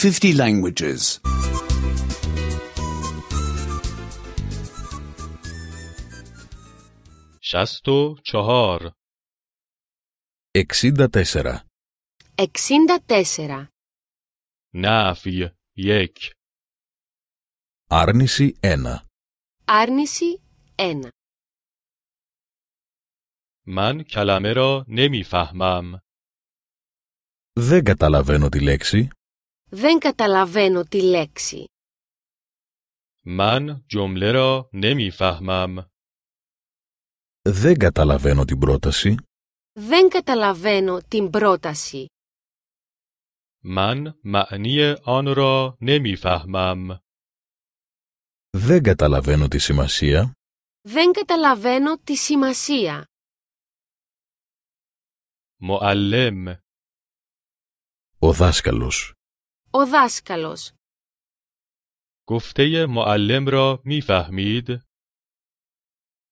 50 languages. 64 64 64 نفی یک Άρνηση 1 Άρνηση 1 Man کلمه را نمیفهمم. Δεν καταλαβαίνω τη λέξη. Δεν καταλαβαίνω τη λέξη. Μαν Δεν καταλαβαίνω την πρόταση. Δεν καταλαβαίνω την πρόταση. Μαν Δεν καταλαβαίνω τη σημασία. Δεν καταλαβαίνω τη σημασία. Μοαλέμ. Ο δάσκαλος. Ο δάσκαλος گفته معلم μη φαχμίδ.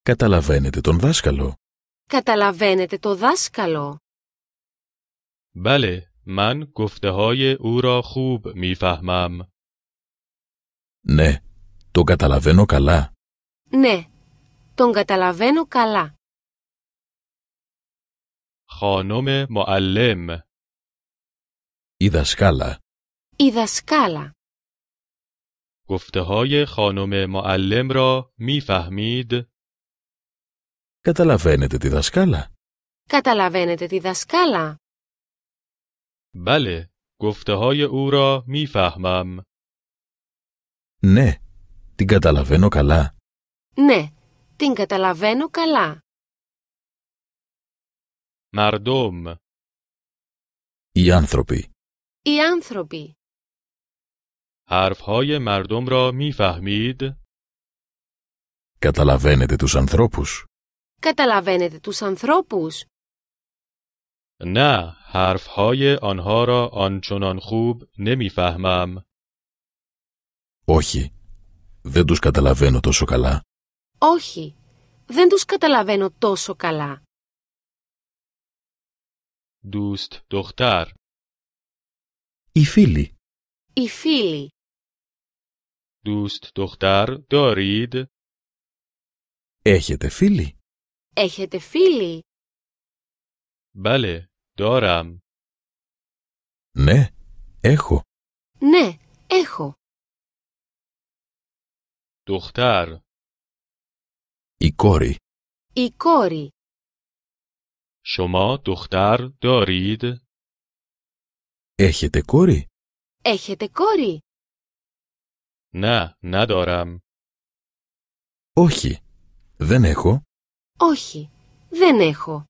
καταλαβαίνετε τον δάσκαλο. Καταλαβαίνετε το δάσκαλο. Μπαλε, μάν, گفته ούρα χούμπ μη φαχμάμ. Ναι, τον καταλαβαίνω καλά. Ναι, τον καταλαβαίνω καλά. خانم μοαλέμ. Η δασκάλα. Η δασκάλα Κοφτεχόγε های خانم μη را καταλαβαίνετε τη δασκάλα. Καταλαβαίνετε τη δασκάλα. Μπαλε, گفته های Μη را Ναι, την καταλαβαίνω καλά. Ναι, την καταλαβαίνω καλά. Μαρντόμ. Οι άνθρωποι. Οι άνθρωποι. حرفهای مردم را میفهمید؟ Καταλαβαίνετε τους ανθρώπους. Καταλαβαίνετε τους ανθρώπους. نه، حرفهای آنها را آنچنان خوب φαχμάμ. Όχι, δεν τους καταλαβαίνω τόσο καλά. Όχι, δεν τους καταλαβαίνω τόσο καλά. دوست دختر. Η φίλη. Η φίλη. دوست το دارید؟ Έχετε φίλη? Έχετε φίλη? بله τώρα; Ναι, έχω. Ναι, έχω. دختر Η κόρη. Η κόρη. شما το دارید؟ Έχετε κόρη? Έχετε κόρη? να, τώρα. Όχι δεν έχω Όχι δεν έχω